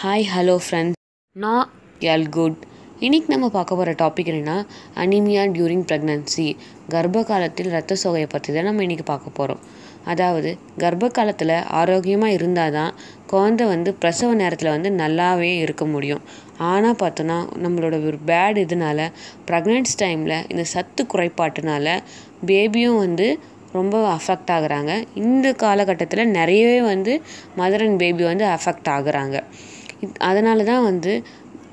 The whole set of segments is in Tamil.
ஹாய் ஹலோ ஃப்ரெண்ட்ஸ் நான் எல் குட் இன்றைக்கி நம்ம பார்க்க போகிற டாபிக் என்னென்னா அனிமியா டியூரிங் ப்ரெக்னன்சி கர்ப்ப காலத்தில் ரத்த சோகையை பற்றி தான் நம்ம இன்றைக்கி பார்க்க போகிறோம் அதாவது கர்ப்ப காலத்தில் ஆரோக்கியமாக இருந்தால் தான் குழந்த வந்து பிரசவ நேரத்தில் வந்து நல்லாவே இருக்க முடியும் ஆனால் பார்த்தோன்னா நம்மளோட ஒரு பேட் இதனால் ப்ரெக்னென்ஸ் டைமில் இந்த சத்து குறைபாட்டுனால பேபியும் வந்து ரொம்ப அஃபெக்ட் ஆகுறாங்க இந்த காலகட்டத்தில் நிறையவே வந்து மதர் அண்ட் பேபி வந்து அஃபெக்ட் ஆகுறாங்க அதனால தான் வந்து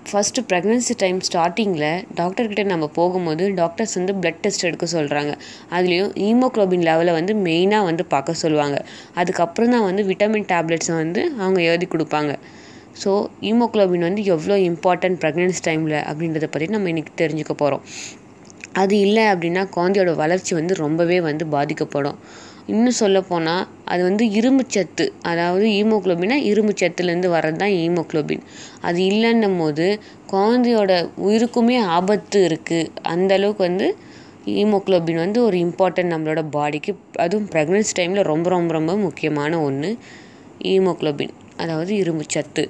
ஃபஸ்ட்டு ப்ரெக்னன்சி டைம் ஸ்டார்டிங்கில் டாக்டர்கிட்ட நம்ம போகும்போது டாக்டர்ஸ் வந்து பிளட் டெஸ்ட் எடுக்க சொல்கிறாங்க அதுலேயும் ஹீமோக்ளோபின் லெவலை வந்து மெயினாக வந்து பார்க்க சொல்லுவாங்க அதுக்கப்புறம் தான் வந்து விட்டமின் டேப்லெட்ஸை வந்து அவங்க எழுதி கொடுப்பாங்க ஸோ ஹீமோக்ளோபின் வந்து எவ்வளோ இம்பார்ட்டன்ட் ப்ரெக்னன்சி டைமில் அப்படின்றத பற்றி நம்ம இன்றைக்கி தெரிஞ்சுக்க போகிறோம் அது இல்லை அப்படின்னா குழந்தையோட வளர்ச்சி வந்து ரொம்பவே வந்து பாதிக்கப்படும் இன்னும் சொல்லப்போனால் அது வந்து இரும்பு சத்து அதாவது ஈமோக்ளோபின்னா சத்துலேருந்து வர்றது தான் ஈமோக்ளோபின் அது இல்லைன்னும் போது குழந்தையோட உயிருக்குமே ஆபத்து இருக்குது அந்தளவுக்கு வந்து ஈமோக்ளோபின் வந்து ஒரு இம்பார்ட்டன்ட் நம்மளோட பாடிக்கு அதுவும் ப்ரெக்னன்சி டைமில் ரொம்ப ரொம்ப ரொம்ப முக்கியமான ஒன்று ஈமோக்ளோபின் அதாவது இரும்புச்சத்து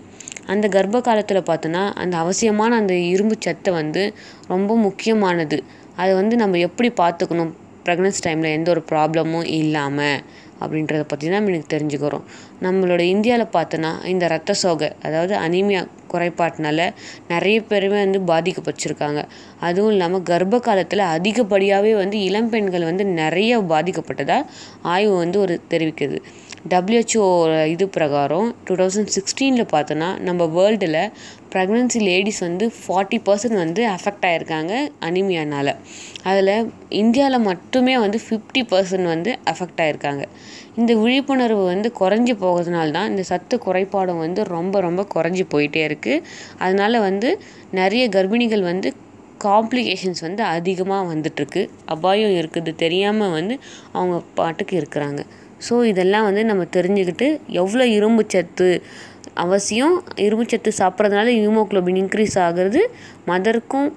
அந்த கர்ப்ப காலத்தில் பார்த்தோன்னா அந்த அவசியமான அந்த இரும்பு சத்தை வந்து ரொம்ப முக்கியமானது அதை வந்து நம்ம எப்படி பார்த்துக்கணும் ப்ரெக்னன்ஸ் டைமில் எந்த ஒரு ப்ராப்ளமும் இல்லாமல் அப்படின்றத பற்றி தான் எனக்கு தெரிஞ்சுக்கிறோம் நம்மளோட இந்தியாவில் பார்த்தோன்னா இந்த ரத்த சோகை அதாவது அனிமியா குறைபாட்டினால நிறைய பேருமே வந்து பாதிக்கப்பட்டிருக்காங்க அதுவும் இல்லாமல் கர்ப்ப காலத்தில் அதிகப்படியாகவே வந்து இளம் பெண்கள் வந்து நிறைய பாதிக்கப்பட்டதாக ஆய்வு வந்து ஒரு தெரிவிக்குது டபிள்யூஹெச்ஓ இது பிரகாரம் டூ தௌசண்ட் சிக்ஸ்டீனில் பார்த்தோன்னா நம்ம வேர்ல்டில் ப்ரெக்னென்சி லேடிஸ் வந்து ஃபார்ட்டி பர்சன்ட் வந்து அஃபெக்ட் ஆகியிருக்காங்க அனிமியானால் அதில் இந்தியாவில் மட்டுமே வந்து ஃபிஃப்டி பர்சன்ட் வந்து அஃபெக்ட் ஆகியிருக்காங்க இந்த விழிப்புணர்வு வந்து குறைஞ்சி போகிறதுனால தான் இந்த சத்து குறைபாடும் வந்து ரொம்ப ரொம்ப குறைஞ்சி போயிட்டே இருக்குது அதனால் வந்து நிறைய கர்ப்பிணிகள் வந்து காம்ப்ளிகேஷன்ஸ் வந்து அதிகமாக வந்துட்டுருக்கு அபாயம் இருக்குது தெரியாமல் வந்து அவங்க பாட்டுக்கு இருக்கிறாங்க ஸோ இதெல்லாம் வந்து நம்ம தெரிஞ்சுக்கிட்டு எவ்வளோ இரும்பு சத்து அவசியம் இரும்பு சத்து சாப்பிட்றதுனால ஹீமோக்ளோபின் இன்க்ரீஸ் ஆகிறது மதருக்கும்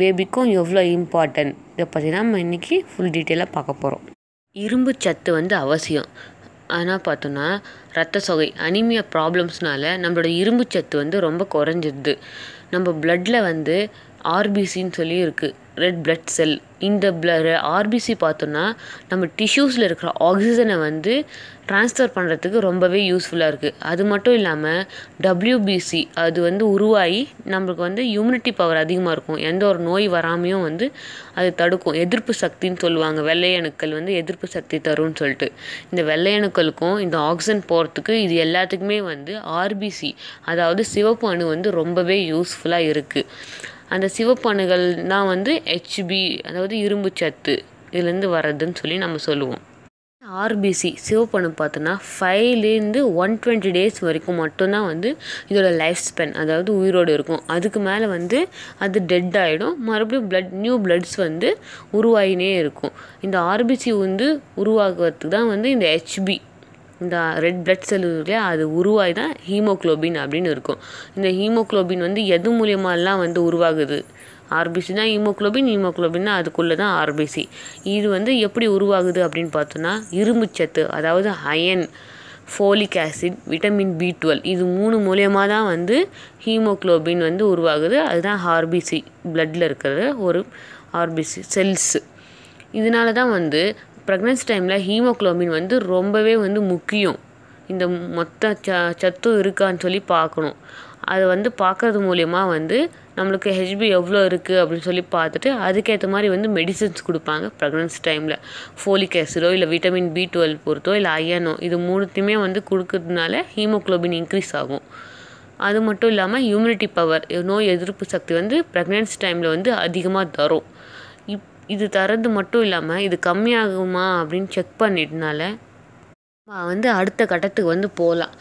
பேபிக்கும் எவ்வளோ இம்பார்ட்டன்ட் இதை பற்றி தான் நம்ம இன்றைக்கி ஃபுல் டீட்டெயிலாக பார்க்க போகிறோம் இரும்பு சத்து வந்து அவசியம் ஆனால் பார்த்தோன்னா ரத்த சொகை அனிமியா ப்ராப்ளம்ஸ்னால நம்மளோட இரும்பு சத்து வந்து ரொம்ப குறைஞ்சிடுது நம்ம பிளட்டில் வந்து ஆர்பிசின்னு சொல்லி இருக்குது ரெட் பிளட் செல் இந்த ஆர்பிசி பார்த்தோன்னா நம்ம டிஷ்யூஸில் இருக்கிற ஆக்சிஜனை வந்து ட்ரான்ஸ்ஃபர் பண்ணுறதுக்கு ரொம்பவே யூஸ்ஃபுல்லாக இருக்குது அது மட்டும் இல்லாமல் டபிள்யூபிசி அது வந்து உருவாகி நம்மளுக்கு வந்து இம்யூனிட்டி பவர் அதிகமாக இருக்கும் எந்த ஒரு நோய் வராமையும் வந்து அது தடுக்கும் எதிர்ப்பு சக்தின்னு சொல்லுவாங்க வெள்ளையணுக்கள் வந்து எதிர்ப்பு சக்தி தரும்னு சொல்லிட்டு இந்த வெள்ளையணுக்களுக்கும் இந்த ஆக்சிஜன் போகிறதுக்கு இது எல்லாத்துக்குமே வந்து ஆர்பிசி அதாவது சிவப்பு அணு வந்து ரொம்பவே யூஸ்ஃபுல்லாக இருக்குது அந்த சிவப்பணுகள் தான் வந்து ஹெச்பி அதாவது இரும்பு சத்து இதுலேருந்து வர்றதுன்னு சொல்லி நம்ம சொல்லுவோம் ஆர்பிசி சிவப்பணு பார்த்தோன்னா ஃபைவ்லேருந்து ஒன் டுவெண்ட்டி டேஸ் வரைக்கும் மட்டும்தான் வந்து இதோட லைஃப் ஸ்பென் அதாவது உயிரோடு இருக்கும் அதுக்கு மேலே வந்து அது டெட் ஆகிடும் மறுபடியும் பிளட் நியூ பிளட்ஸ் வந்து உருவாகினே இருக்கும் இந்த ஆர்பிசி வந்து உருவாகிறதுக்கு தான் வந்து இந்த ஹெச்பி இந்த ரெட் பிளட் செல் இல்லையா அது உருவாகி தான் ஹீமோக்ளோபின் அப்படின்னு இருக்கும் இந்த ஹீமோக்ளோபின் வந்து எது மூலியமாலாம் வந்து உருவாகுது ஆர்பிசி தான் ஹீமோக்ளோபின் ஹீமோக்ளோபின்னா அதுக்குள்ளே தான் ஆர்பிசி இது வந்து எப்படி உருவாகுது அப்படின்னு பார்த்தோன்னா இரும்புச்சத்து அதாவது iron folic acid vitamin B twelve இது மூணு மூலியமாக தான் வந்து ஹீமோக்ளோபின் வந்து உருவாகுது அதுதான் ஆர்பிசி பிளட்டில் இருக்கிற ஒரு ஆர்பிசி செல்ஸு இதனால தான் வந்து ப்ரெக்னன்ஸ் டைமில் ஹீமோக்ளோபின் வந்து ரொம்பவே வந்து முக்கியம் இந்த மொத்த ச சத்தும் இருக்கான்னு சொல்லி பார்க்கணும் அதை வந்து பார்க்குறது மூலயமா வந்து நம்மளுக்கு ஹெச்பி எவ்வளோ இருக்குது அப்படின்னு சொல்லி பார்த்துட்டு அதுக்கேற்ற மாதிரி வந்து மெடிசன்ஸ் கொடுப்பாங்க ப்ரெக்னன்ஸ் டைமில் ஃபோலிக் ஆசிடோ இல்லை விட்டமின் பி டுவெல் பொறுத்தோ இல்லை அயனோ இது மூணுத்தையுமே வந்து கொடுக்கறதுனால ஹீமோக்ளோபின் இன்க்ரீஸ் ஆகும் அது மட்டும் இல்லாமல் இம்யூனிட்டி பவர் நோய் எதிர்ப்பு சக்தி வந்து ப்ரெக்னன்ஸ் டைமில் வந்து அதிகமாக தரும் இது தரது மட்டும் இல்லாமல் இது கம்மியாகுமா அப்படின்னு செக் பண்ணிட்டனால நம்ம வந்து அடுத்த கட்டத்துக்கு வந்து போகலாம்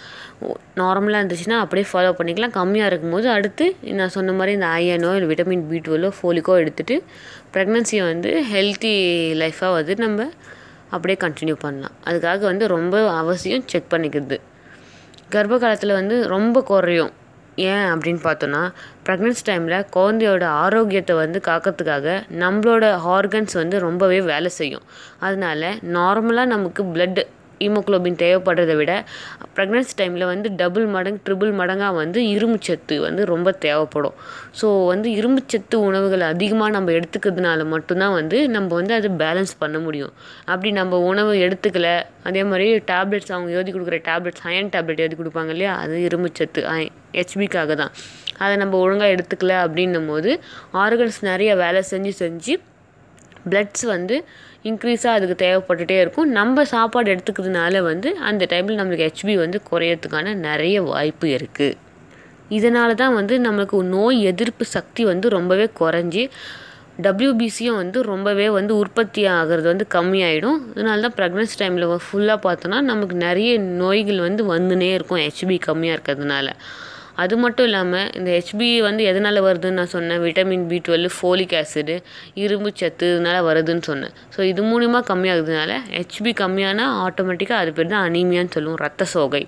நார்மலாக இருந்துச்சுன்னா அப்படியே ஃபாலோ பண்ணிக்கலாம் கம்மியாக இருக்கும்போது அடுத்து நான் சொன்ன மாதிரி இந்த ஐயனோ இல்லை விட்டமின் பி டுவெல்லோ ஃபோலிக்கோ எடுத்துகிட்டு ப்ரெக்னன்சியை வந்து ஹெல்த்தி லைஃப்பாக வந்து நம்ம அப்படியே கண்டினியூ பண்ணலாம் அதுக்காக வந்து ரொம்ப அவசியம் செக் பண்ணிக்கிறது கர்ப்ப காலத்தில் வந்து ரொம்ப குறையும் ஏன் அப்படின்னு பார்த்தோன்னா ப்ரெக்னன்ஸ் டைமில் குழந்தையோட ஆரோக்கியத்தை வந்து காக்கிறதுக்காக நம்மளோட ஆர்கன்ஸ் வந்து ரொம்பவே வேலை செய்யும் அதனால நார்மலாக நமக்கு ப்ளட்டு ஹீமோக்ளோபின் தேவைப்படுறதை விட ப்ரெக்னன்சி டைமில் வந்து டபுள் மடங்கு ட்ரிபிள் மடங்காக வந்து இரும்புச்சத்து வந்து ரொம்ப தேவைப்படும் ஸோ வந்து இரும்புச்சத்து உணவுகள் அதிகமாக நம்ம எடுத்துக்கிறதுனால மட்டும்தான் வந்து நம்ம வந்து அதை பேலன்ஸ் பண்ண முடியும் அப்படி நம்ம உணவு எடுத்துக்கல அதே மாதிரி டேப்லெட்ஸ் அவங்க எழுதி கொடுக்குற டேப்லெட்ஸ் அயன் டேப்லெட் எழுதி கொடுப்பாங்க இல்லையா அது இரும்புச்சத்து ஹெச்பிக்காக தான் அதை நம்ம ஒழுங்காக எடுத்துக்கல அப்படின்னும் போது ஆர்கன்ஸ் நிறைய வேலை செஞ்சு செஞ்சு பிளட்ஸ் வந்து இன்க்ரீஸாக அதுக்கு தேவைப்பட்டுகிட்டே இருக்கும் நம்ம சாப்பாடு எடுத்துக்கிறதுனால வந்து அந்த டைமில் நம்மளுக்கு ஹெச்பி வந்து குறையிறதுக்கான நிறைய வாய்ப்பு இருக்குது இதனால தான் வந்து நம்மளுக்கு நோய் எதிர்ப்பு சக்தி வந்து ரொம்பவே குறைஞ்சி டபிள்யூபிசியும் வந்து ரொம்பவே வந்து உற்பத்தி ஆகிறது வந்து கம்மியாயிடும் அதனால தான் ப்ரெக்னன்சி டைமில் ஃபுல்லாக பார்த்தோன்னா நமக்கு நிறைய நோய்கள் வந்து வந்துனே இருக்கும் ஹெச்பி கம்மியாக இருக்கிறதுனால அது மட்டும் இல்லாமல் இந்த ஹெச்பி வந்து எதனால் வருதுன்னு நான் சொன்னேன் vitamin B twelve folic acid இரும்பு சத்து இதனால் வருதுன்னு சொன்னேன் ஸோ இது மூலிமா கம்மியாகுதுனால ஹெச்பி கம்மியானால் ஆட்டோமேட்டிக்காக அது பேர் தான் அனீமியான்னு சொல்லுவோம் ரத்த சோகை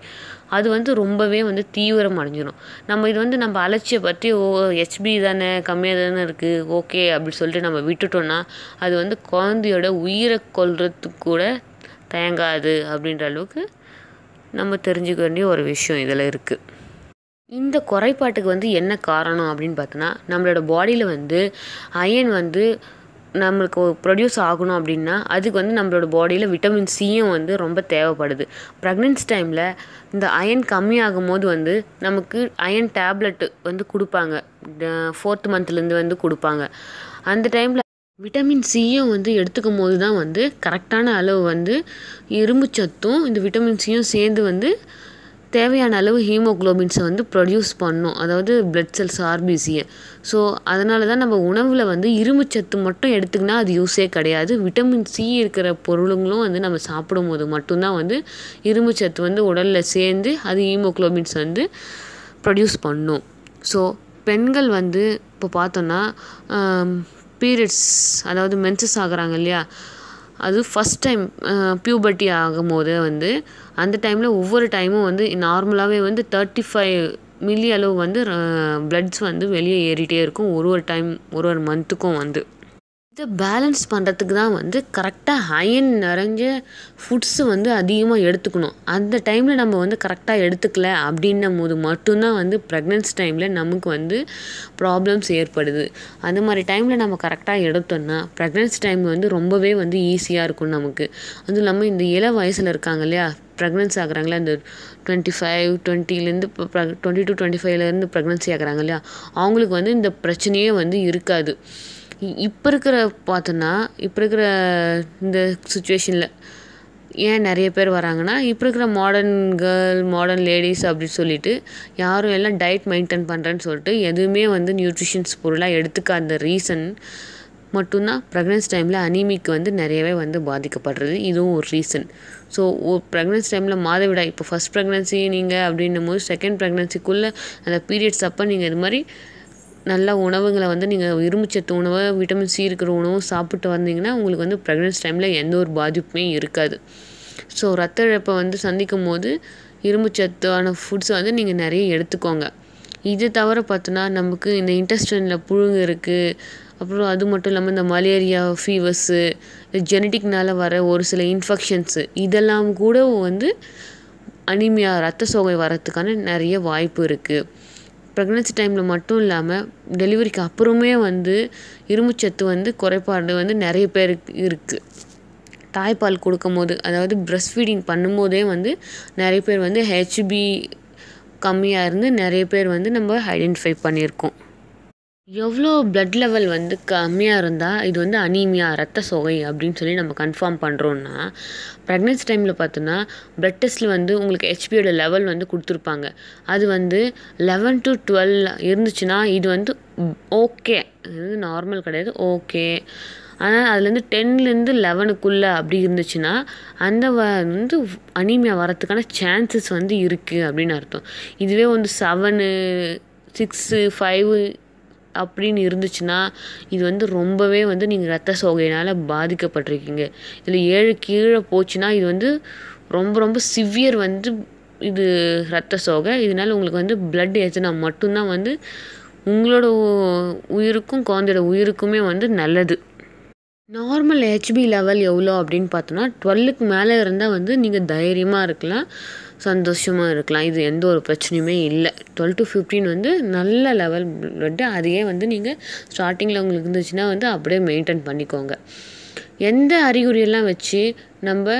அது வந்து ரொம்பவே வந்து தீவிரம் அடைஞ்சிடும் நம்ம இது வந்து நம்ம அலட்சியை பற்றி ஓ ஹெச்பி தானே கம்மியாக தானே இருக்குது ஓகே அப்படின்னு சொல்லிட்டு நம்ம விட்டுட்டோன்னா அது வந்து குழந்தையோட உயிரை கொள்றதுக்கு கூட தயங்காது அப்படின்ற அளவுக்கு நம்ம தெரிஞ்சுக்க வேண்டிய ஒரு விஷயம் இதில் இருக்குது இந்த குறைபாட்டுக்கு வந்து என்ன காரணம் அப்படின்னு பார்த்தோன்னா நம்மளோட பாடியில் வந்து அயன் வந்து நம்மளுக்கு ப்ரொடியூஸ் ஆகணும் அப்படின்னா அதுக்கு வந்து நம்மளோட பாடியில் விட்டமின் சியும் வந்து ரொம்ப தேவைப்படுது ப்ரெக்னென்ஸ் டைமில் இந்த அயன் கம்மியாகும் போது வந்து நமக்கு அயன் டேப்லெட்டு வந்து கொடுப்பாங்க ஃபோர்த் மந்த்லேருந்து வந்து கொடுப்பாங்க அந்த டைமில் விட்டமின் சியும் வந்து எடுத்துக்கும் போது தான் வந்து கரெக்டான அளவு வந்து இரும்பு சத்தும் இந்த விட்டமின் சியும் சேர்ந்து வந்து தேவையான அளவு ஹீமோக்ளோபின்ஸை வந்து ப்ரொடியூஸ் பண்ணும் அதாவது பிளட் செல்ஸ் ஆர்பிசியை ஸோ அதனால தான் நம்ம உணவில் வந்து இரும்புச்சத்து மட்டும் எடுத்துக்கினா அது யூஸே கிடையாது விட்டமின் சி இருக்கிற பொருளுங்களும் வந்து நம்ம சாப்பிடும் போது மட்டும்தான் வந்து இரும்பு சத்து வந்து உடலில் சேர்ந்து அது ஹீமோக்ளோபின்ஸ் வந்து ப்ரொடியூஸ் பண்ணும் ஸோ பெண்கள் வந்து இப்போ பார்த்தோன்னா பீரியட்ஸ் அதாவது மென்சஸ் ஆகுறாங்க இல்லையா அது ஃபஸ்ட் டைம் ஆகும் ஆகும்போது வந்து அந்த டைமில் ஒவ்வொரு டைமும் வந்து நார்மலாகவே வந்து தேர்ட்டி ஃபைவ் மில்லி அளவு வந்து ப்ளட்ஸ் வந்து வெளியே ஏறிகிட்டே இருக்கும் ஒரு ஒரு டைம் ஒரு ஒரு மந்த்துக்கும் வந்து இதை பேலன்ஸ் பண்ணுறதுக்கு தான் வந்து கரெக்டாக ஹையன் நிறைஞ்ச ஃபுட்ஸு வந்து அதிகமாக எடுத்துக்கணும் அந்த டைமில் நம்ம வந்து கரெக்டாக எடுத்துக்கல அப்படின்னும் போது மட்டும்தான் வந்து ப்ரெக்னன்ஸ் டைமில் நமக்கு வந்து ப்ராப்ளம்ஸ் ஏற்படுது அந்த மாதிரி டைமில் நம்ம கரெக்டாக எடுத்தோம்னா ப்ரெக்னன்ஸ் டைம் வந்து ரொம்பவே வந்து ஈஸியாக இருக்கும் நமக்கு அதுவும் இல்லாமல் இந்த இள வயசில் இருக்காங்க இல்லையா ப்ரெக்னன்ஸ் ஆகுறாங்களே இந்த டுவெண்ட்டி ஃபைவ் டுவெண்ட்டிலேருந்து டுவெண்ட்டி டூ டுவெண்ட்டி ஃபைவ்லேருந்து ப்ரெக்னன்சி ஆகுறாங்க இல்லையா அவங்களுக்கு வந்து இந்த பிரச்சனையே வந்து இருக்காது இப்போ இருக்கிற பார்த்தோன்னா இப்போ இருக்கிற இந்த சுச்சுவேஷனில் ஏன் நிறைய பேர் வராங்கன்னா இப்போ இருக்கிற மாடர்ன் கேர்ள் மாடர்ன் லேடிஸ் அப்படின்னு சொல்லிட்டு யாரும் எல்லாம் டயட் மெயின்டைன் பண்ணுறேன்னு சொல்லிட்டு எதுவுமே வந்து நியூட்ரிஷன்ஸ் பொருளாக எடுத்துக்காத ரீசன் மட்டும்தான் ப்ரெக்னன்ஸ் டைமில் அனிமிக்கு வந்து நிறையவே வந்து பாதிக்கப்படுறது இதுவும் ஒரு ரீசன் ஸோ ப்ரெக்னன்ஸ் டைமில் மாதவிடா இப்போ ஃபஸ்ட் ப்ரெக்னன்சி நீங்கள் அப்படின்னும் போது செகண்ட் ப்ரெக்னன்சிக்குள்ளே அந்த பீரியட்ஸ் அப்போ நீங்கள் இது மாதிரி நல்ல உணவுகளை வந்து நீங்கள் இரும்புச்சத்து உணவு விட்டமின் சி இருக்கிற உணவும் சாப்பிட்டு வந்தீங்கன்னா உங்களுக்கு வந்து ப்ரெக்னன்ஸ் டைமில் எந்த ஒரு பாதிப்புமே இருக்காது ஸோ ரத்த இழப்பை வந்து சந்திக்கும் போது இரும்புச்சத்தான ஃபுட்ஸை வந்து நீங்கள் நிறைய எடுத்துக்கோங்க இது தவிர பார்த்தோன்னா நமக்கு இந்த இன்டெஸ்டனில் புழுங்கு இருக்குது அப்புறம் அது மட்டும் இல்லாமல் இந்த மலேரியா ஃபீவர்ஸு ஜெனட்டிக்னால் வர ஒரு சில இன்ஃபெக்ஷன்ஸு இதெல்லாம் கூட வந்து அனிமியா ரத்த சோகை வரத்துக்கான நிறைய வாய்ப்பு இருக்குது ப்ரெக்னன்சி டைமில் மட்டும் இல்லாமல் டெலிவரிக்கு அப்புறமே வந்து இரும்புச்சத்து வந்து குறைபாடு வந்து நிறைய பேருக்கு இருக்குது தாய்ப்பால் கொடுக்கும்போது அதாவது ப்ரெஸ்ட் ஃபீடிங் பண்ணும்போதே வந்து நிறைய பேர் வந்து ஹெச்பி கம்மியாக இருந்து நிறைய பேர் வந்து நம்ம ஐடென்டிஃபை பண்ணியிருக்கோம் எவ்வளோ ப்ளட் லெவல் வந்து கம்மியாக இருந்தால் இது வந்து அனீமியா ரத்த சோகை அப்படின்னு சொல்லி நம்ம கன்ஃபார்ம் பண்ணுறோன்னா ப்ரெக்னென்சி டைமில் பார்த்தோன்னா ப்ளட் டெஸ்ட்டில் வந்து உங்களுக்கு ஹெச்பியோட லெவல் வந்து கொடுத்துருப்பாங்க அது வந்து லெவன் டு டுவெல் இருந்துச்சுன்னா இது வந்து ஓகே இது நார்மல் கிடையாது ஓகே ஆனால் அதுலேருந்து டென்லேருந்து லெவனுக்குள்ளே அப்படி இருந்துச்சுன்னா அந்த வந்து அனீமியா வரத்துக்கான சான்சஸ் வந்து இருக்குது அப்படின்னு அர்த்தம் இதுவே வந்து செவனு சிக்ஸு ஃபைவு அப்படின்னு இருந்துச்சுன்னா இது வந்து ரொம்பவே வந்து நீங்கள் ரத்த சோகையினால் பாதிக்கப்பட்டிருக்கீங்க இதில் ஏழு கீழே போச்சுன்னா இது வந்து ரொம்ப ரொம்ப சிவியர் வந்து இது ரத்த சோகை இதனால் உங்களுக்கு வந்து பிளட் ஏச்சுனா மட்டும்தான் வந்து உங்களோட உயிருக்கும் குழந்தையோட உயிருக்குமே வந்து நல்லது நார்மல் ஹெச்பி லெவல் எவ்வளோ அப்படின்னு பார்த்தோன்னா டுவெல்லுக்கு மேலே இருந்தால் வந்து நீங்கள் தைரியமாக இருக்கலாம் சந்தோஷமாக இருக்கலாம் இது எந்த ஒரு பிரச்சனையுமே இல்லை டுவெல் டு ஃபிஃப்டீன் வந்து நல்ல லெவல் பிளட்டு அதையே வந்து நீங்கள் ஸ்டார்டிங்கில் உங்களுக்கு இருந்துச்சுன்னா வந்து அப்படியே மெயின்டைன் பண்ணிக்கோங்க எந்த அறிகுறியெல்லாம் வச்சு நம்ம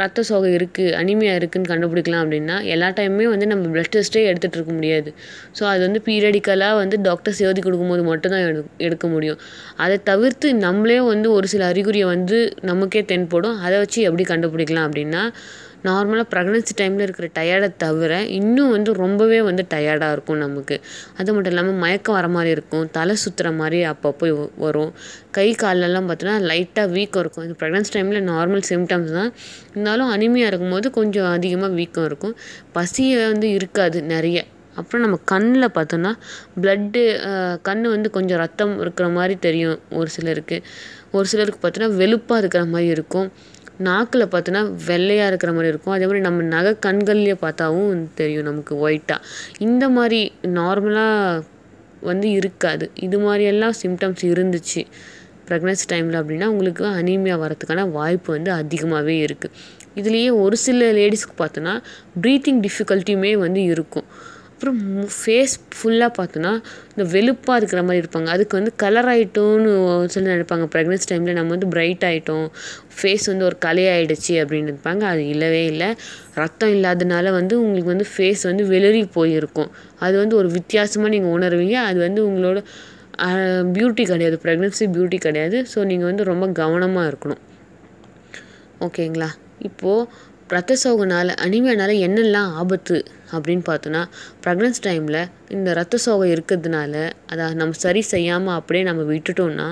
ரத்த சோகை இருக்குது அனிமியா இருக்குதுன்னு கண்டுபிடிக்கலாம் அப்படின்னா எல்லா டைமுமே வந்து நம்ம ப்ளட் டெஸ்ட்டே எடுத்துகிட்டு இருக்க முடியாது ஸோ அது வந்து பீரியடிக்கலாக வந்து டாக்டர்ஸ் எழுதி கொடுக்கும்போது மட்டும்தான் எடு எடுக்க முடியும் அதை தவிர்த்து நம்மளே வந்து ஒரு சில அறிகுறியை வந்து நமக்கே தென்படும் அதை வச்சு எப்படி கண்டுபிடிக்கலாம் அப்படின்னா நார்மலாக ப்ரெக்னன்சி டைமில் இருக்கிற டயர்டை தவிர இன்னும் வந்து ரொம்பவே வந்து டயர்டாக இருக்கும் நமக்கு அது மட்டும் இல்லாமல் மயக்கம் வர மாதிரி இருக்கும் தலை சுற்றுற மாதிரி அப்பப்போ வரும் கை காலெல்லாம் பார்த்தோன்னா லைட்டாக வீக்கம் இருக்கும் இந்த ப்ரெக்னன்சி டைமில் நார்மல் சிம்டம்ஸ் தான் இருந்தாலும் அனிமையாக இருக்கும்போது கொஞ்சம் அதிகமாக வீக்கம் இருக்கும் பசியை வந்து இருக்காது நிறைய அப்புறம் நம்ம கண்ணில் பார்த்தோன்னா ப்ளட்டு கண் வந்து கொஞ்சம் ரத்தம் இருக்கிற மாதிரி தெரியும் ஒரு சிலருக்கு ஒரு சிலருக்கு பார்த்தோன்னா வெளுப்பாக இருக்கிற மாதிரி இருக்கும் நாக்கில் பார்த்தோன்னா வெள்ளையாக இருக்கிற மாதிரி இருக்கும் அதே மாதிரி நம்ம நகை கண்கள்லேயே பார்த்தாவும் தெரியும் நமக்கு ஒயிட்டாக இந்த மாதிரி நார்மலாக வந்து இருக்காது இது மாதிரியெல்லாம் சிம்டம்ஸ் இருந்துச்சு ப்ரெக்னன்சி டைமில் அப்படின்னா உங்களுக்கு அனீமியா வரதுக்கான வாய்ப்பு வந்து அதிகமாகவே இருக்குது இதுலேயே ஒரு சில லேடிஸ்க்கு பார்த்தோன்னா ப்ரீத்திங் டிஃபிகல்ட்டியுமே வந்து இருக்கும் அப்புறம் ஃபேஸ் ஃபுல்லாக பார்த்தோன்னா இந்த வெளுப்பாக இருக்கிற மாதிரி இருப்பாங்க அதுக்கு வந்து கலர் ஆகிட்டோன்னு சொல்லி நினைப்பாங்க ப்ரெக்னன்சி டைமில் நம்ம வந்து பிரைட் ஆகிட்டோம் ஃபேஸ் வந்து ஒரு கலையாயிடுச்சு அப்படின்னு இருப்பாங்க அது இல்லவே இல்லை ரத்தம் இல்லாதனால வந்து உங்களுக்கு வந்து ஃபேஸ் வந்து வெளிரி போயிருக்கும் அது வந்து ஒரு வித்தியாசமாக நீங்கள் உணர்வீங்க அது வந்து உங்களோட பியூட்டி கிடையாது ப்ரெக்னென்சி பியூட்டி கிடையாது ஸோ நீங்கள் வந்து ரொம்ப கவனமாக இருக்கணும் ஓகேங்களா இப்போது ரத்த சோகனால் அனிமியானால் என்னெல்லாம் ஆபத்து அப்படின்னு பார்த்தோன்னா ப்ரெக்னன்ஸ் டைமில் இந்த ரத்த சோகை இருக்கிறதுனால அதை நம்ம சரி செய்யாமல் அப்படியே நம்ம விட்டுட்டோம்னா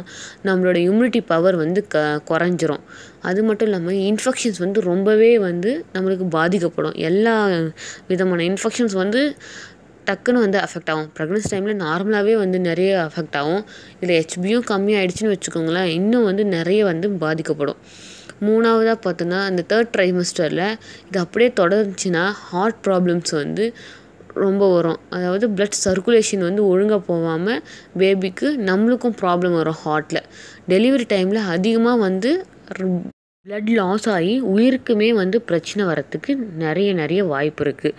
நம்மளோட இம்யூனிட்டி பவர் வந்து க குறைஞ்சிரும் அது மட்டும் இல்லாமல் இன்ஃபெக்ஷன்ஸ் வந்து ரொம்பவே வந்து நம்மளுக்கு பாதிக்கப்படும் எல்லா விதமான இன்ஃபெக்ஷன்ஸ் வந்து டக்குன்னு வந்து அஃபெக்ட் ஆகும் ப்ரெக்னன்ஸ் டைமில் நார்மலாகவே வந்து நிறைய அஃபெக்ட் ஆகும் இதில் ஹெச்பியும் கம்மியாகிடுச்சின்னு வச்சுக்கோங்களேன் இன்னும் வந்து நிறைய வந்து பாதிக்கப்படும் மூணாவதாக பார்த்தோன்னா அந்த தேர்ட் ட்ரைமஸ்டரில் இது அப்படியே தொடர்ந்துச்சுன்னா ஹார்ட் ப்ராப்ளம்ஸ் வந்து ரொம்ப வரும் அதாவது ப்ளட் சர்க்குலேஷன் வந்து ஒழுங்காக போகாமல் பேபிக்கு நம்மளுக்கும் ப்ராப்ளம் வரும் ஹார்ட்டில் டெலிவரி டைமில் அதிகமாக வந்து ப்ளட் லாஸ் ஆகி உயிருக்குமே வந்து பிரச்சனை வரத்துக்கு நிறைய நிறைய வாய்ப்பு இருக்குது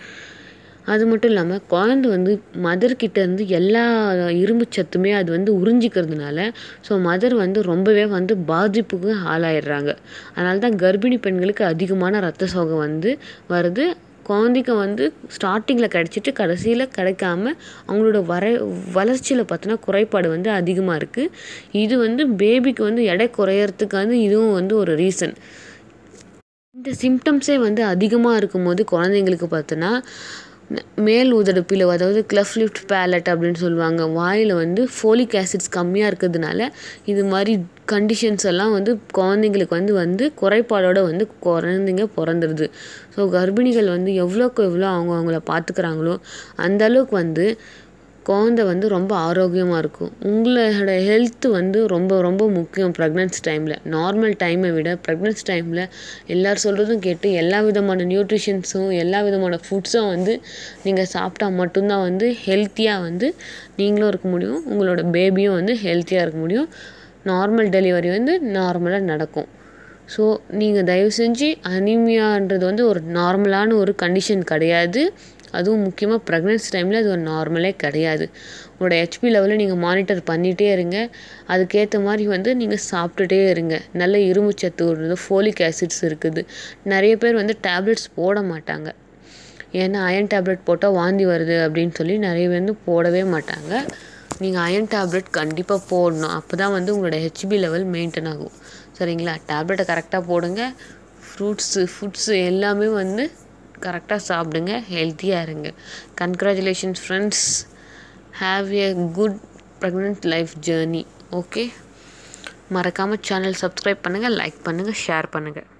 அது மட்டும் இல்லாமல் குழந்த வந்து இருந்து எல்லா இரும்பு சத்துமே அது வந்து உறிஞ்சிக்கிறதுனால ஸோ மதர் வந்து ரொம்பவே வந்து பாதிப்புக்கு ஆளாயிடுறாங்க அதனால தான் கர்ப்பிணி பெண்களுக்கு அதிகமான ரத்த சோகம் வந்து வருது குழந்தைக்கு வந்து ஸ்டார்டிங்கில் கிடச்சிட்டு கடைசியில் கிடைக்காம அவங்களோட வர வளர்ச்சியில் பார்த்தோன்னா குறைபாடு வந்து அதிகமாக இருக்குது இது வந்து பேபிக்கு வந்து எடை குறையறதுக்கு வந்து இதுவும் வந்து ஒரு ரீசன் இந்த சிம்டம்ஸே வந்து அதிகமாக இருக்கும்போது குழந்தைங்களுக்கு பார்த்தோன்னா மேல் உதடுப்பில் அதாவது கிளஃப் லிஃப்ட் பேலட் அப்படின்னு சொல்லுவாங்க வாயில் வந்து ஃபோலிக் ஆசிட்ஸ் கம்மியாக இருக்கிறதுனால இது மாதிரி கண்டிஷன்ஸ் எல்லாம் வந்து குழந்தைங்களுக்கு வந்து வந்து குறைபாடோடு வந்து குழந்தைங்க பிறந்துடுது ஸோ கர்ப்பிணிகள் வந்து எவ்வளோக்கு எவ்வளோ அவங்க அவங்கள பார்த்துக்கிறாங்களோ அந்தளவுக்கு வந்து குழந்த வந்து ரொம்ப ஆரோக்கியமாக இருக்கும் உங்களோட ஹெல்த்து வந்து ரொம்ப ரொம்ப முக்கியம் ப்ரெக்னன்சி டைமில் நார்மல் டைமை விட ப்ரெக்னன்சி டைமில் எல்லோரும் சொல்கிறதும் கேட்டு எல்லா விதமான நியூட்ரிஷன்ஸும் எல்லா விதமான ஃபுட்ஸும் வந்து நீங்கள் சாப்பிட்டா மட்டும்தான் வந்து ஹெல்த்தியாக வந்து நீங்களும் இருக்க முடியும் உங்களோட பேபியும் வந்து ஹெல்த்தியாக இருக்க முடியும் நார்மல் டெலிவரி வந்து நார்மலாக நடக்கும் ஸோ நீங்கள் தயவு செஞ்சு அனிமியான்றது வந்து ஒரு நார்மலான ஒரு கண்டிஷன் கிடையாது அதுவும் முக்கியமாக ப்ரெக்னென்சி டைமில் அது ஒரு நார்மலே கிடையாது உங்களோட ஹெச்பி லெவலில் நீங்கள் மானிட்டர் பண்ணிகிட்டே இருங்க அதுக்கேற்ற மாதிரி வந்து நீங்கள் சாப்பிட்டுட்டே இருங்க நல்ல இரும்புச்சத்து இருக்குது ஃபோலிக் ஆசிட்ஸ் இருக்குது நிறைய பேர் வந்து டேப்லெட்ஸ் போட மாட்டாங்க ஏன்னா அயன் டேப்லெட் போட்டால் வாந்தி வருது அப்படின்னு சொல்லி நிறைய பேர் வந்து போடவே மாட்டாங்க நீங்கள் அயன் டேப்லெட் கண்டிப்பாக போடணும் அப்போ தான் வந்து உங்களோட ஹெச்பி லெவல் மெயின்டைன் ஆகும் சரிங்களா டேப்லெட்டை கரெக்டாக போடுங்க ஃப்ரூட்ஸு ஃபுட்ஸு எல்லாமே வந்து கரெக்டாக சாப்பிடுங்க ஹெல்த்தியாக இருங்க congratulations friends have a good pregnant life journey okay மறக்காமல் சேனல் சப்ஸ்கிரைப் பண்ணுங்கள் லைக் பண்ணுங்கள் ஷேர் பண்ணுங்கள்